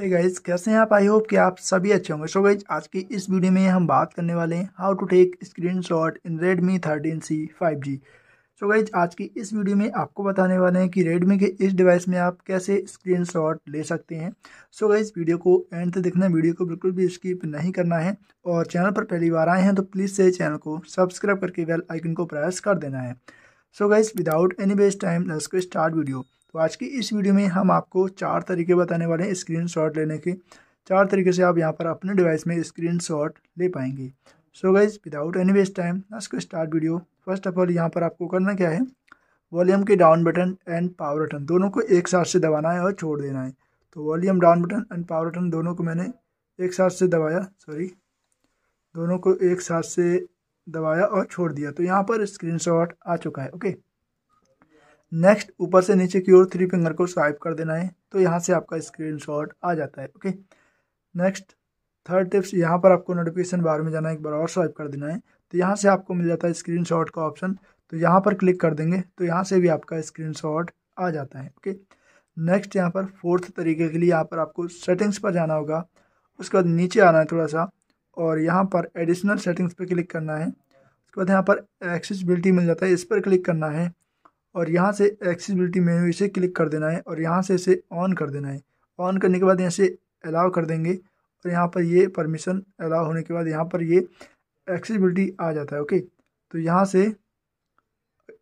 hey guys कैसे हैं आप आई होप कि आप सभी अच्छे होंगे सो गाइज आज की इस वीडियो में हम बात करने वाले हैं how to take screenshot in Redmi thirteen C five G so guys आज की इस वीडियो में आपको बताने वाले हैं कि रेडमी के इस डिवाइस में आप कैसे स्क्रीन शॉट ले सकते हैं सो so गाइज वीडियो को एंड तक देखना वीडियो को बिल्कुल भी स्किप नहीं करना है और चैनल पर पहली बार आए हैं तो प्लीज़ से चैनल को सब्सक्राइब करके बेल आइकन को प्रेस कर देना है so guys without any waste time let's को स्टार्ट वीडियो तो आज की इस वीडियो में हम आपको चार तरीके बताने वाले हैं स्क्रीन शॉट लेने के चार तरीके से आप यहाँ पर अपने डिवाइस में स्क्रीन शॉट ले पाएंगे so guys without any waste time let's को start video first of all यहाँ पर आपको करना क्या है वॉल्यूम के down button and power button दोनों को एक साथ से दबाना है और छोड़ देना है तो volume down button and power button दोनों को मैंने एक साथ से दबाया सॉरी दोनों को एक साथ से दबाया और छोड़ दिया तो यहाँ पर स्क्रीनशॉट आ चुका है ओके नेक्स्ट ऊपर से नीचे की ओर थ्री फिंगर को स्वाइप कर देना है तो यहाँ से आपका स्क्रीनशॉट आ जाता है ओके नेक्स्ट थर्ड टिप्स यहाँ पर आपको नोटिफिकेशन बार में जाना है एक बार और स्वाइप कर देना है तो यहाँ से आपको मिल जाता है स्क्रीन का ऑप्शन तो यहाँ पर क्लिक कर देंगे तो यहाँ से भी आपका स्क्रीन आ जाता है ओके नेक्स्ट यहाँ पर फोर्थ तरीके के लिए यहाँ पर आपको सेटिंग्स पर जाना होगा उसके बाद नीचे आना है थोड़ा सा और यहाँ पर एडिशनल सेटिंग्स पे क्लिक करना है उसके बाद यहाँ पर एक्सेसिबिलिटी मिल जाता है इस पर क्लिक करना है और यहाँ से एक्सेसिबिलिटी मेन्यू इसे क्लिक कर देना है और यहाँ से इसे ऑन कर देना है ऑन करने के बाद यहाँ से अलाउ कर देंगे और यहाँ पर ये परमिशन अलाउ होने के बाद यहाँ पर ये एक्सेसिबिलिटी आ जाता है ओके तो यहाँ से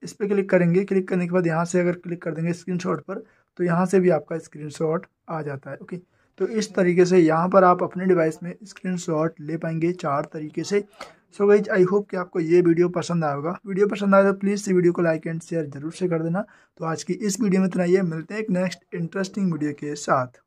इस पर क्लिक करेंगे क्लिक करने के बाद यहाँ से अगर क्लिक कर देंगे स्क्रीनशॉट पर तो यहाँ से भी आपका स्क्रीनशॉट आ जाता है ओके तो इस तरीके से यहाँ पर आप अपने डिवाइस में स्क्रीनशॉट ले पाएंगे चार तरीके से सो गाइज आई होप कि आपको ये वीडियो पसंद आएगा वीडियो पसंद आए तो प्लीज़ इस वीडियो को लाइक एंड शेयर जरूर से कर देना तो आज की इस वीडियो में इतना ये मिलते हैं एक नेक्स्ट इंटरेस्टिंग वीडियो के साथ